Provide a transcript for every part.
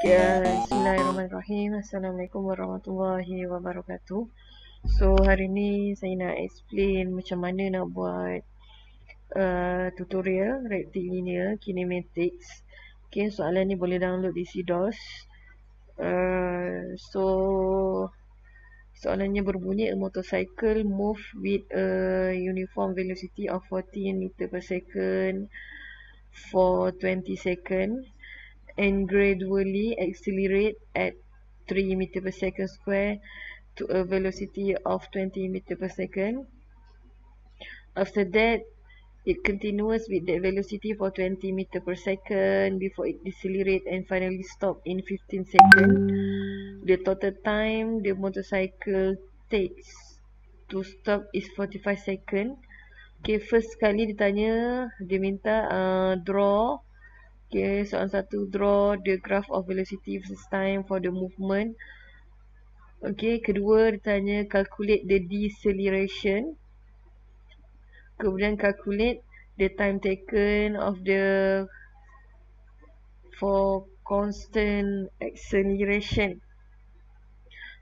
Okay, ya, Bismillahirrahmanirrahim. Assalamualaikum warahmatullahi wabarakatuh. So, hari ni saya nak explain macam mana nak buat uh, tutorial rectilinear kinematics. Okay, soalan ni boleh download di CDOS. Uh, so, soalannya berbunyi a motorcycle move with a uniform velocity of 14 meter per second for 20 seconds and gradually accelerate at 3 meter per second square to a velocity of 20 meter per second. After that, it continues with the velocity for 20 meter per second before it decelerate and finally stop in 15 seconds. The total time the motorcycle takes to stop is 45 seconds. Okay, first kali dia tanya, dia minta uh, draw. Okay, soalan satu, draw the graph of velocity versus time for the movement. Okay, kedua dia tanya, calculate the deceleration. Kemudian calculate the time taken of the for constant acceleration.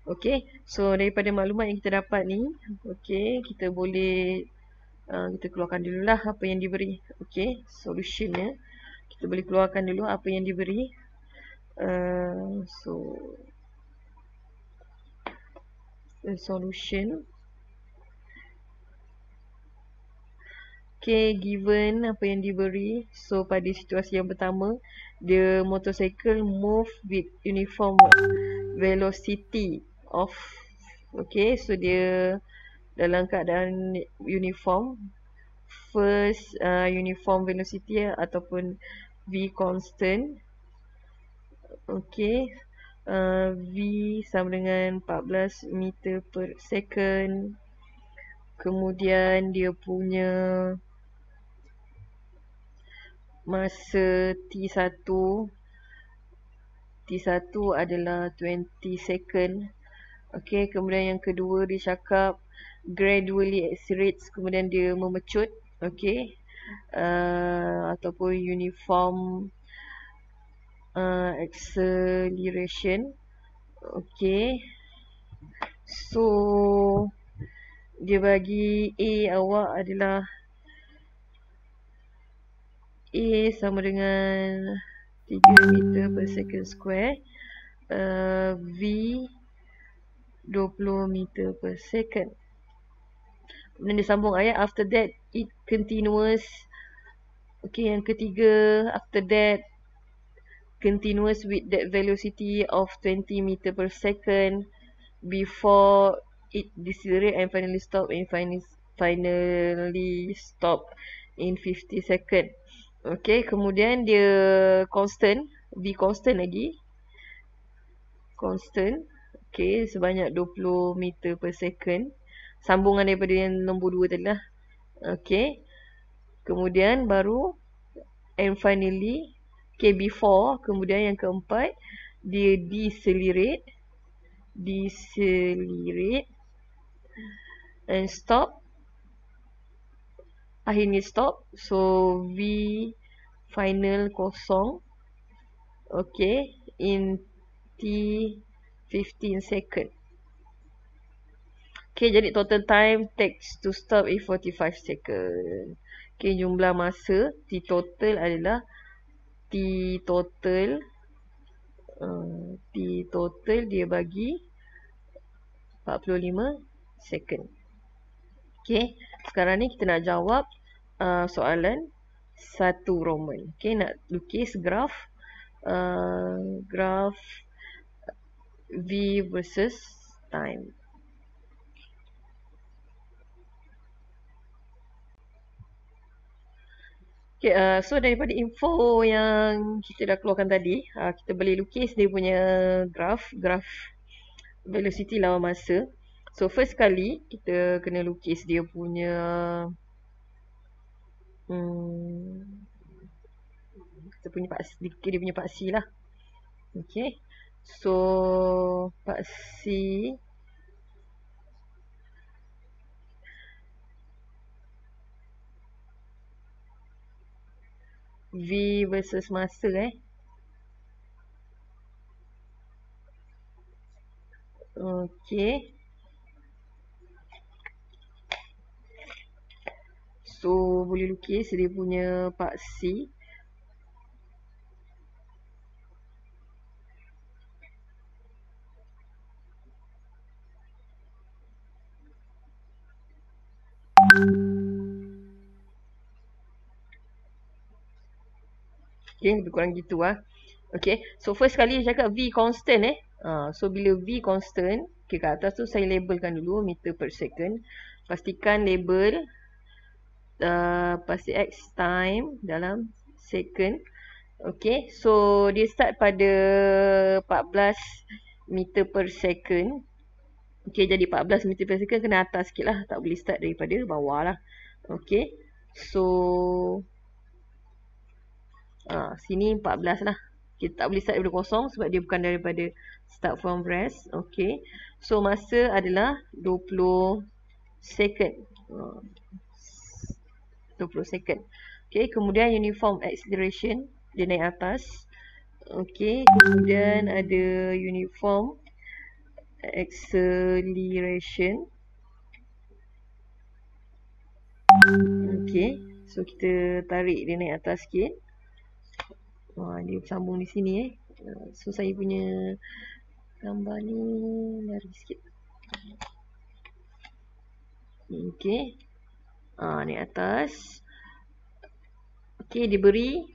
Okay, so daripada maklumat yang kita dapat ni, okay, kita boleh Eh, kita keluarkan dulu lah apa yang diberi. Okey, solutionnya kita boleh keluarkan dulu apa yang diberi. Uh, so the solution Okay, given apa yang diberi. So, pada situasi yang pertama, the motorcycle move with uniform velocity of. Okay, so dia dalam keadaan uniform first uh, uniform velocity ataupun v constant okey uh, v sama dengan 14 meter per second kemudian dia punya masa t1 t1 adalah 20 second okey kemudian yang kedua dia cakap gradually accelerates kemudian dia memecut okay uh, ataupun uniform uh, acceleration okay so dia bagi A awak adalah A sama dengan 3 meter per second square uh, V 20 meter per second dan dia sambung ayat After that it continuous Okay yang ketiga After that Continuous with that velocity of 20 meter per second Before it decelerate and finally stop And finally, finally stop in 50 second Okay kemudian dia constant Be constant lagi Constant Okay sebanyak 20 meter per second sambungan daripada yang nombor dua tadi lah. Okay. Kemudian baru and finally okay before kemudian yang keempat dia decelerate decelerate and stop akhirnya stop so V final kosong okay in T 15 second Okay, jadi total time takes to stop is 45 second. Okay, jumlah masa T total adalah T total uh, total dia bagi 45 second. Okay, sekarang ni kita nak jawab uh, soalan satu Roman. Okay, nak lukis graf uh, graf V versus time. Okay, uh, so daripada info yang kita dah keluarkan tadi, uh, kita boleh lukis dia punya graf, graf velocity lawan masa. So first kali kita kena lukis dia punya hmm, kita punya paksi, dia punya paksi lah. Okay. So paksi V versus masa eh. Okey. So boleh lukis dia punya part C. Okay, lebih kurang gitu lah. Okay, so first kali saya cakap V constant eh. Uh, so, bila V constant, okay, kat atas tu saya labelkan dulu meter per second. Pastikan label uh, pasti X time dalam second. Okay, so dia start pada 14 meter per second. Okay, jadi 14 meter per second kena atas sikit lah. Tak boleh start daripada bawah lah. Okay, so Ha, sini 14 lah. Kita tak boleh start daripada kosong sebab dia bukan daripada start from rest. Okay. So masa adalah 20 second. Ah, uh, 20 second. Okay. Kemudian uniform acceleration. Dia naik atas. Okay. Kemudian ada uniform acceleration. Okay. So kita tarik dia naik atas sikit. Wah, dia sambung di sini eh. Ah, so saya punya gambar ni lari sikit. Okey. Ah ni atas. Okey diberi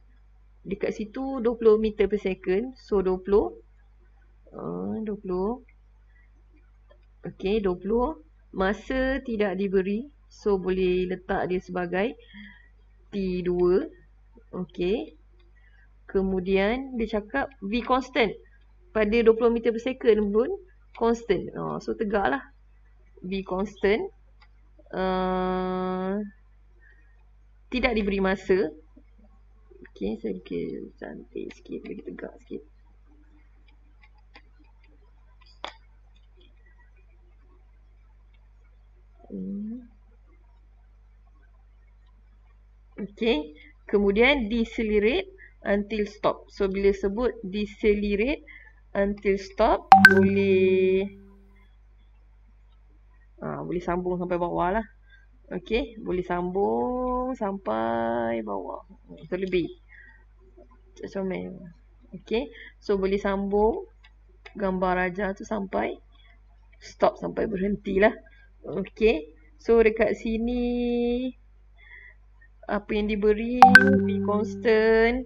dekat situ 20 meter per second. So 20. Ah uh, 20. Okey 20. Masa tidak diberi. So boleh letak dia sebagai T2. Okey. Kemudian dia cakap V constant pada 20 meter per second pun constant. Oh, so tegak lah. V constant. Uh, tidak diberi masa. Okay, saya fikir cantik sikit. Lagi tegak sikit. Hmm. Okay. Kemudian decelerate until stop. So bila sebut decelerate until stop boleh ha, boleh sambung sampai bawah lah. okay boleh sambung sampai bawah. Itu lebih. So okay So boleh sambung gambar raja tu sampai stop sampai berhentilah. okay So dekat sini apa yang diberi be constant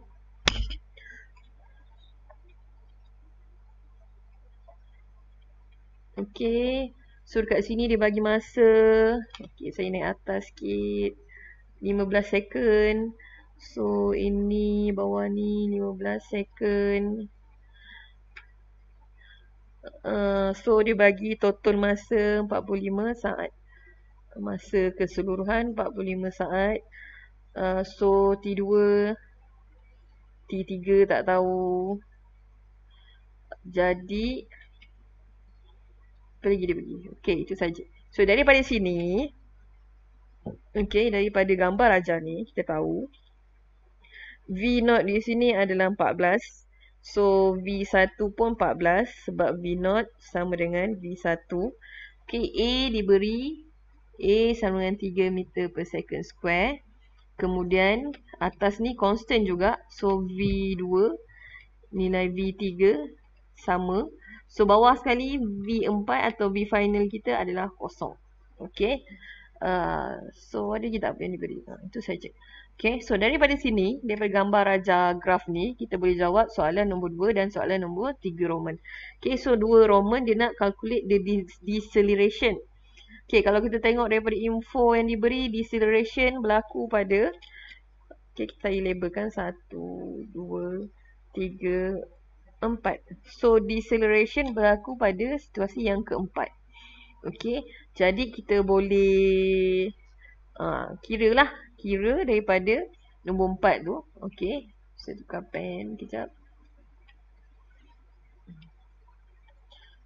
Okay, So dekat sini dia bagi masa. Okay, saya naik atas sikit. 15 second. So ini bawah ni 15 second. Uh, so dia bagi total masa 45 saat masa keseluruhan 45 saat uh, so T2 T3 tak tahu jadi Pergi lagi dia pergi. Okey, itu saja. So daripada sini okey, daripada gambar rajah ni kita tahu V not di sini adalah 14. So V1 pun 14 sebab V not sama dengan V1. Okey, A diberi A sama dengan 3 meter per second square. Kemudian atas ni constant juga. So V2 nilai V3 sama So bawah sekali V4 atau V final kita adalah kosong. Okay. Uh, so ada je tak apa yang diberi. Uh, itu saja. Okay. So daripada sini, daripada gambar raja graf ni, kita boleh jawab soalan nombor 2 dan soalan nombor 3 Roman. Okay. So 2 Roman dia nak calculate the deceleration. Okay. Kalau kita tengok daripada info yang diberi, deceleration berlaku pada... Okay. Kita labelkan 1, 2, 3, empat. So, deceleration berlaku pada situasi yang keempat. Okay. Jadi, kita boleh uh, ha, kira lah. Kira daripada nombor empat tu. Okay. Saya tukar pen kejap.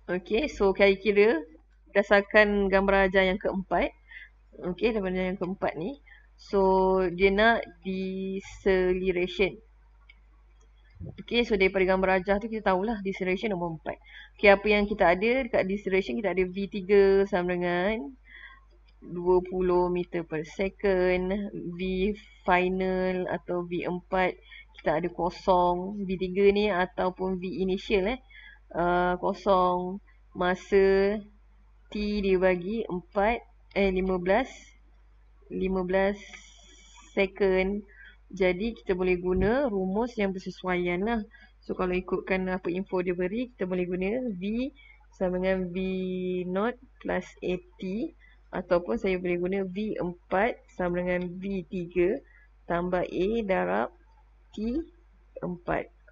Okay. So, kaya kira berdasarkan gambar ajar yang keempat. Okay. Daripada yang keempat ni. So, dia nak deceleration. Okay, so daripada gambar rajah tu kita tahulah distillation nombor 4. Okay, apa yang kita ada dekat distillation kita ada V3 sama dengan 20 meter per second. V final atau V4 kita ada kosong. V3 ni ataupun V initial eh. Uh, kosong masa T dibagi 4 eh 15 15 second jadi kita boleh guna rumus yang bersesuaian lah. So kalau ikutkan apa info dia beri, kita boleh guna V sama dengan V0 plus AT ataupun saya boleh guna V4 sama dengan V3 tambah A darab T4.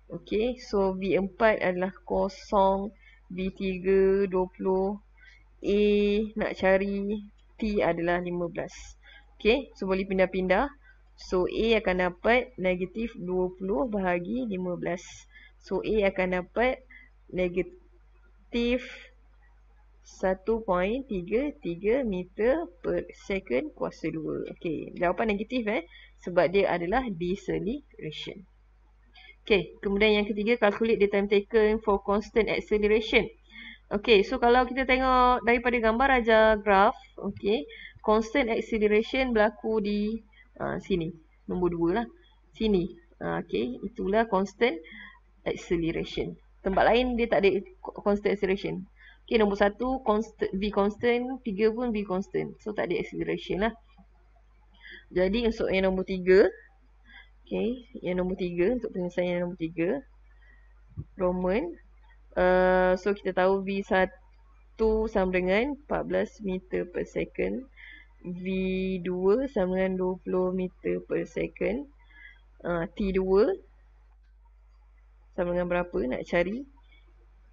Okay, so V4 adalah kosong, V3 20, A nak cari, T adalah 15. Okay, so boleh pindah-pindah. So A akan dapat negatif 20 bahagi 15. So A akan dapat negatif 1.33 meter per second kuasa 2. Okay, jawapan negatif eh. Sebab dia adalah deceleration. Okay, kemudian yang ketiga calculate the time taken for constant acceleration. Okay, so kalau kita tengok daripada gambar aja graf, okay, constant acceleration berlaku di Ha, sini. Nombor dua lah. Sini. Ha, okay. Itulah constant acceleration. Tempat lain dia tak ada constant acceleration. Okay. Nombor satu constant, V constant. Tiga pun V constant. So tak ada acceleration lah. Jadi untuk yang nombor tiga. Okay. Yang nombor tiga. Untuk penyelesaian yang nombor tiga. Roman. Uh, so kita tahu V satu sama dengan 14 meter per second V2 sama dengan 20 meter per second uh, ah, T2 sama dengan berapa nak cari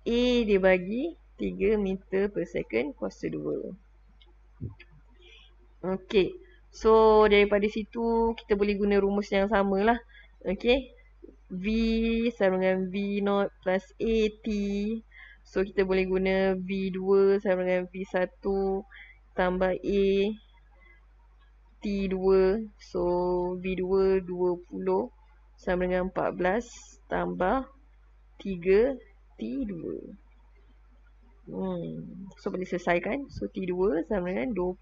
A dia bagi 3 meter per second kuasa 2 Okay So daripada situ kita boleh guna rumus yang sama lah Okay V sama dengan V0 plus a t. So kita boleh guna V2 sama dengan V1 tambah A T2 So V2 20 Sama dengan 14 Tambah 3 T2 hmm. So boleh selesaikan So T2 sama dengan 20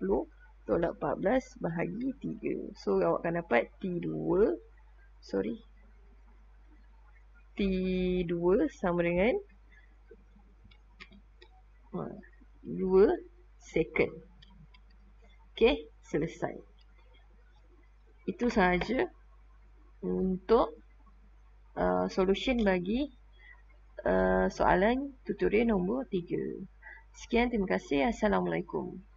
Tolak 14 bahagi 3 So awak akan dapat T2 Sorry T2 sama dengan 2 ha, second Okay, selesai itu sahaja untuk uh, solution bagi uh, soalan tutorial nombor 3. Sekian, terima kasih. Assalamualaikum.